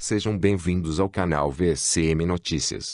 Sejam bem-vindos ao canal VCM Notícias.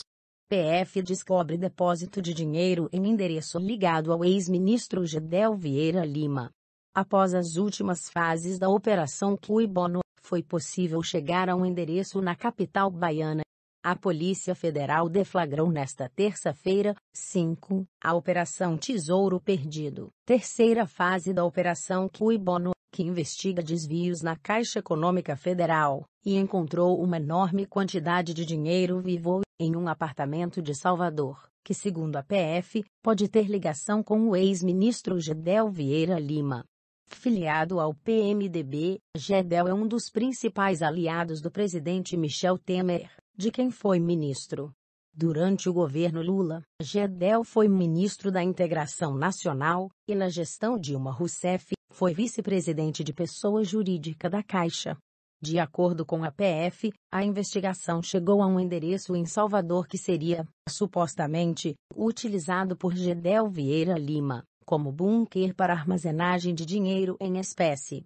PF descobre depósito de dinheiro em endereço ligado ao ex-ministro Gedel Vieira Lima. Após as últimas fases da Operação Cui Bono, foi possível chegar a um endereço na capital baiana. A Polícia Federal deflagrou nesta terça-feira, 5, a Operação Tesouro Perdido, terceira fase da Operação Cui Bono que investiga desvios na Caixa Econômica Federal, e encontrou uma enorme quantidade de dinheiro vivo em um apartamento de Salvador, que, segundo a PF, pode ter ligação com o ex-ministro Gedel Vieira Lima. Filiado ao PMDB, Gedel é um dos principais aliados do presidente Michel Temer, de quem foi ministro. Durante o governo Lula, Gedel foi ministro da Integração Nacional, e na gestão Dilma Rousseff, foi vice-presidente de pessoa jurídica da Caixa. De acordo com a PF, a investigação chegou a um endereço em Salvador que seria, supostamente, utilizado por Gedel Vieira Lima, como bunker para armazenagem de dinheiro em espécie.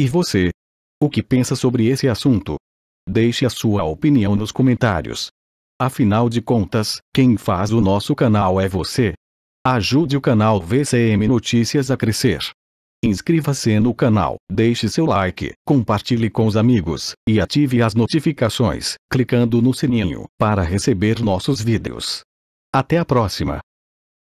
E você? O que pensa sobre esse assunto? Deixe a sua opinião nos comentários. Afinal de contas, quem faz o nosso canal é você. Ajude o canal VCM Notícias a crescer. Inscreva-se no canal, deixe seu like, compartilhe com os amigos e ative as notificações, clicando no sininho, para receber nossos vídeos. Até a próxima!